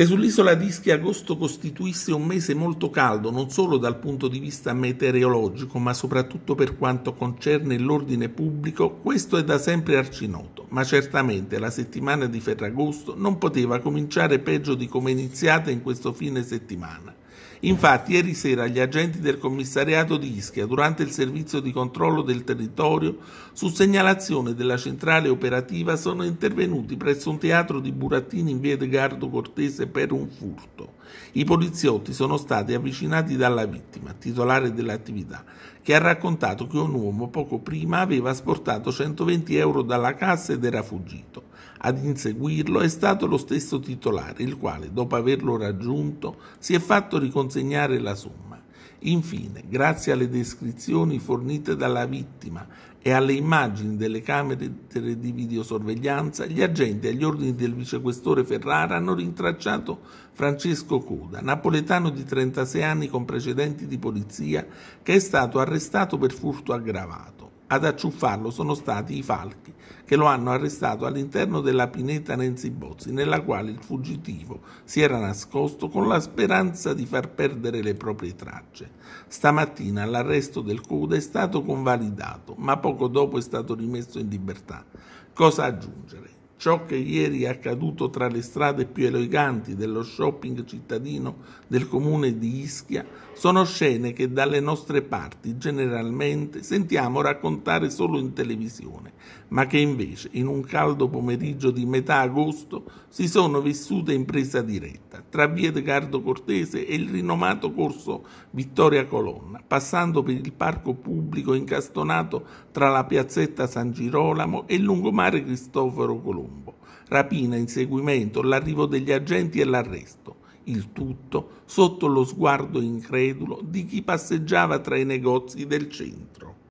che sull'isola di Ischia agosto costituisse un mese molto caldo non solo dal punto di vista meteorologico ma soprattutto per quanto concerne l'ordine pubblico, questo è da sempre arcinoto, ma certamente la settimana di Ferragosto non poteva cominciare peggio di come è iniziata in questo fine settimana. Infatti, ieri sera gli agenti del commissariato di Ischia, durante il servizio di controllo del territorio, su segnalazione della centrale operativa, sono intervenuti presso un teatro di burattini in via Edgardo Cortese per un furto. I poliziotti sono stati avvicinati dalla vittima, titolare dell'attività, che ha raccontato che un uomo poco prima aveva asportato 120 euro dalla cassa ed era fuggito. Ad inseguirlo è stato lo stesso titolare, il quale, dopo averlo raggiunto, si è fatto riconsegnare la somma. Infine, grazie alle descrizioni fornite dalla vittima e alle immagini delle camere di videosorveglianza, gli agenti agli ordini del vicequestore Ferrara hanno rintracciato Francesco Coda, napoletano di 36 anni con precedenti di polizia, che è stato arrestato per furto aggravato. Ad acciuffarlo sono stati i falchi, che lo hanno arrestato all'interno della pineta Nenzi Bozzi, nella quale il fuggitivo si era nascosto con la speranza di far perdere le proprie tracce. Stamattina l'arresto del CUDA è stato convalidato, ma poco dopo è stato rimesso in libertà. Cosa aggiungere? ciò che ieri è accaduto tra le strade più eleganti dello shopping cittadino del comune di Ischia sono scene che dalle nostre parti generalmente sentiamo raccontare solo in televisione, ma che invece in un caldo pomeriggio di metà agosto si sono vissute in presa diretta tra via Edgardo Cortese e il rinomato corso Vittoria Colonna, passando per il parco pubblico incastonato tra la piazzetta San Girolamo e il lungomare Cristoforo Colombo colombo, rapina, inseguimento, l'arrivo degli agenti e l'arresto. Il tutto sotto lo sguardo incredulo di chi passeggiava tra i negozi del centro.